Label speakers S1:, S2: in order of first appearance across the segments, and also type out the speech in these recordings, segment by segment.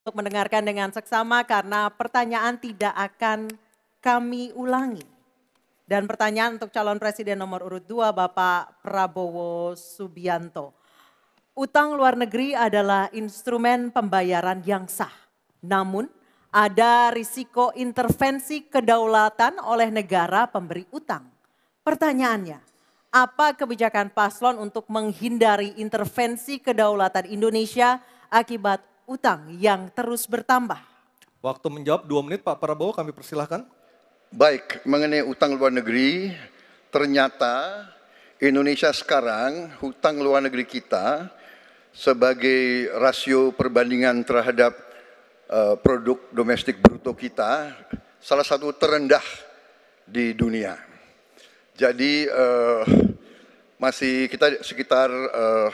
S1: untuk mendengarkan dengan seksama karena pertanyaan tidak akan kami ulangi. Dan pertanyaan untuk calon presiden nomor urut 2 Bapak Prabowo Subianto. Utang luar negeri adalah instrumen pembayaran yang sah. Namun ada risiko intervensi kedaulatan oleh negara pemberi utang. Pertanyaannya, apa kebijakan paslon untuk menghindari intervensi kedaulatan Indonesia akibat utang yang terus bertambah?
S2: Waktu menjawab dua menit Pak Prabowo kami persilahkan. Baik, mengenai utang luar negeri, ternyata Indonesia sekarang hutang luar negeri kita sebagai rasio perbandingan terhadap uh, produk domestik bruto kita salah satu terendah di dunia. Jadi uh, masih kita sekitar uh,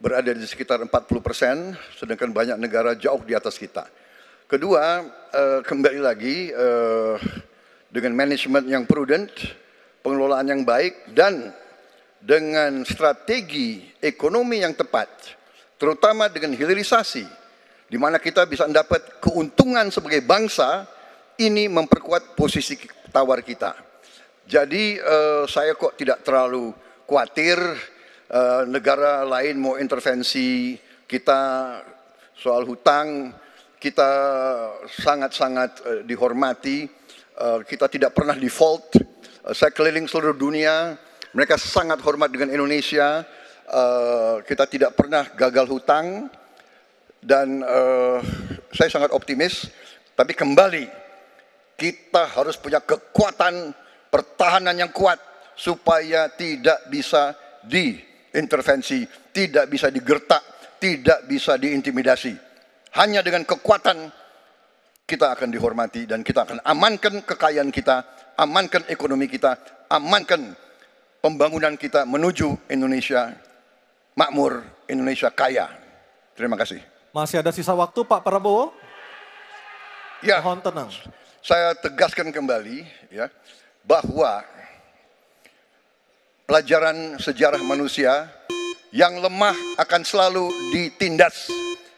S2: berada di sekitar 40 persen, sedangkan banyak negara jauh di atas kita. Kedua, uh, kembali lagi uh, dengan manajemen yang prudent, pengelolaan yang baik, dan dengan strategi ekonomi yang tepat, terutama dengan hilirisasi, di mana kita bisa mendapat keuntungan sebagai bangsa, ini memperkuat posisi tawar kita. Jadi uh, saya kok tidak terlalu khawatir Eh, negara lain mau intervensi kita soal hutang, kita sangat-sangat eh, dihormati, eh, kita tidak pernah default. Saya keliling seluruh dunia, mereka sangat hormat dengan Indonesia, kita tidak pernah gagal hutang, dan saya sangat optimis, tapi kembali kita harus punya kekuatan pertahanan yang kuat supaya tidak bisa di intervensi, tidak bisa digertak, tidak bisa diintimidasi. Hanya dengan kekuatan kita akan dihormati dan kita akan amankan kekayaan kita, amankan ekonomi kita, amankan pembangunan kita menuju Indonesia makmur, Indonesia kaya. Terima kasih. Masih ada sisa waktu Pak Prabowo? Ya. Mohon tenang. Saya tegaskan kembali ya bahwa pelajaran sejarah manusia yang lemah akan selalu ditindas.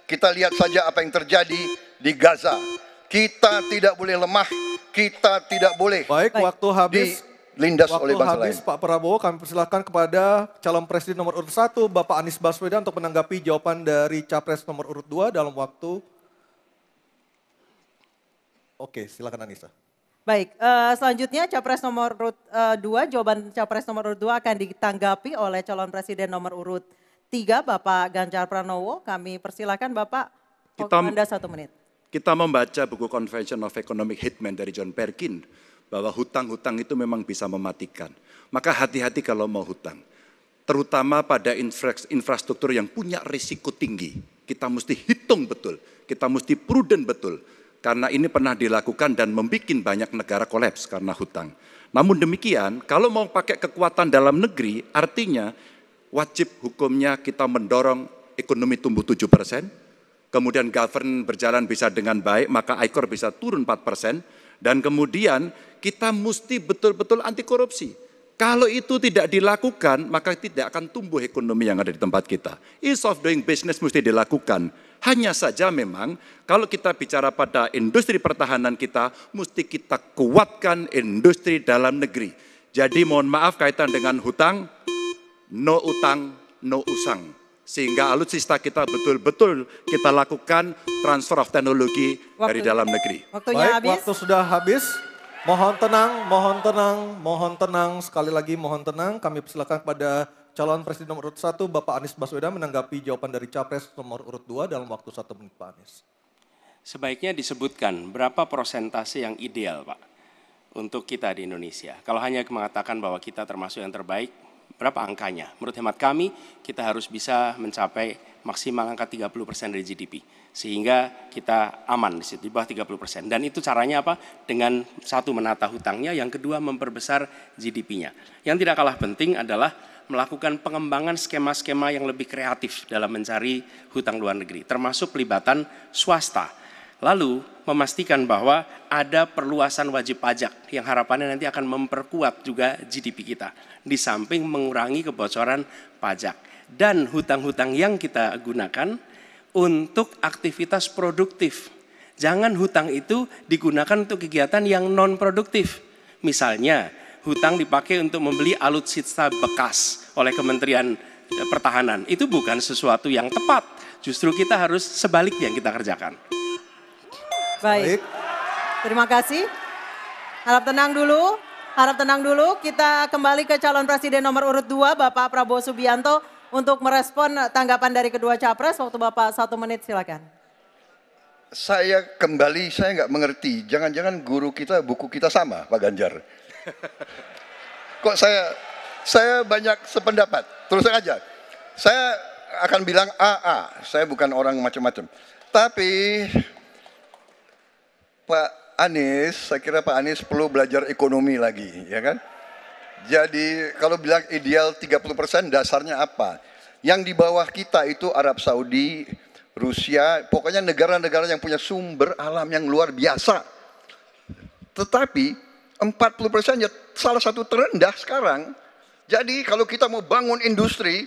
S2: Kita lihat saja apa yang terjadi di Gaza. Kita tidak boleh lemah, kita tidak boleh. Baik, waktu habis. Lindas Waktu oleh bangsa habis, lain. Pak Prabowo kami persilahkan kepada calon presiden nomor urut satu, Bapak Anies Baswedan untuk menanggapi jawaban dari capres nomor urut dua dalam waktu Oke, silakan Anissa.
S1: Baik, uh, selanjutnya capres nomor urut uh, eh, 2, jawaban capres nomor urut 2 akan ditanggapi oleh calon presiden nomor urut 3 Bapak Ganjar Pranowo. Kami persilakan Bapak, kita, Anda satu menit.
S3: Kita membaca buku Convention of Economic Hitman dari John Perkin bahwa hutang-hutang itu memang bisa mematikan. Maka hati-hati kalau mau hutang. Terutama pada infrastruktur yang punya risiko tinggi. Kita mesti hitung betul, kita mesti prudent betul karena ini pernah dilakukan dan membuat banyak negara kolaps karena hutang. Namun demikian, kalau mau pakai kekuatan dalam negeri, artinya wajib hukumnya kita mendorong ekonomi tumbuh 7 persen, kemudian govern berjalan bisa dengan baik, maka ICOR bisa turun 4 persen, dan kemudian kita mesti betul-betul anti korupsi. Kalau itu tidak dilakukan, maka tidak akan tumbuh ekonomi yang ada di tempat kita. Ease of doing business mesti dilakukan. Hanya saja memang kalau kita bicara pada industri pertahanan kita, mesti kita kuatkan industri dalam negeri. Jadi mohon maaf kaitan dengan hutang, no utang, no usang. Sehingga alutsista kita betul-betul kita lakukan transfer of teknologi dari dalam negeri. Waktunya Baik, habis.
S2: waktu sudah habis. Mohon tenang, mohon tenang, mohon tenang. Sekali lagi mohon tenang. Kami persilakan kepada calon presiden nomor urut 1 Bapak Anies Baswedan menanggapi jawaban dari capres nomor urut 2 dalam waktu satu menit Pak Anies.
S4: Sebaiknya disebutkan berapa persentase yang ideal Pak untuk kita di Indonesia. Kalau hanya mengatakan bahwa kita termasuk yang terbaik, berapa angkanya. Menurut hemat kami, kita harus bisa mencapai maksimal angka 30 persen dari GDP. Sehingga kita aman di situ, di bawah 30 persen. Dan itu caranya apa? Dengan satu menata hutangnya, yang kedua memperbesar GDP-nya. Yang tidak kalah penting adalah melakukan pengembangan skema-skema yang lebih kreatif dalam mencari hutang luar negeri, termasuk pelibatan swasta Lalu memastikan bahwa ada perluasan wajib pajak yang harapannya nanti akan memperkuat juga GDP kita. Di samping mengurangi kebocoran pajak. Dan hutang-hutang yang kita gunakan untuk aktivitas produktif. Jangan hutang itu digunakan untuk kegiatan yang non-produktif. Misalnya hutang dipakai untuk membeli alutsista bekas oleh Kementerian eh, Pertahanan. Itu bukan sesuatu yang tepat. Justru kita harus sebaliknya yang kita kerjakan.
S1: Baik. Baik. Terima kasih. Harap tenang dulu. Harap tenang dulu. Kita kembali ke calon presiden nomor urut 2 Bapak Prabowo Subianto untuk merespon tanggapan dari kedua capres. Waktu Bapak satu menit silakan.
S2: Saya kembali, saya nggak mengerti. Jangan-jangan guru kita, buku kita sama, Pak Ganjar. Kok saya saya banyak sependapat. Terus aja. Saya akan bilang AA, saya bukan orang macam-macam. Tapi Pak Anies, saya kira Pak Anies perlu belajar ekonomi lagi, ya kan? Jadi kalau bilang ideal 30% dasarnya apa? Yang di bawah kita itu Arab Saudi, Rusia, pokoknya negara-negara yang punya sumber alam yang luar biasa. Tetapi 40 persen ya salah satu terendah sekarang. Jadi kalau kita mau bangun industri,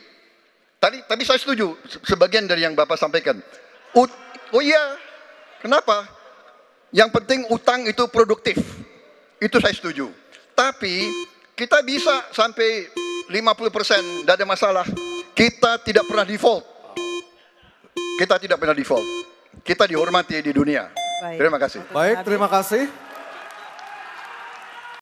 S2: tadi tadi saya setuju sebagian dari yang Bapak sampaikan. oh iya, kenapa? Yang penting utang itu produktif. Itu saya setuju. Tapi kita bisa sampai 50% persen tidak ada masalah. Kita tidak pernah default. Kita tidak pernah default. Kita dihormati di dunia. Baik. Terima kasih. Baik, terima kasih.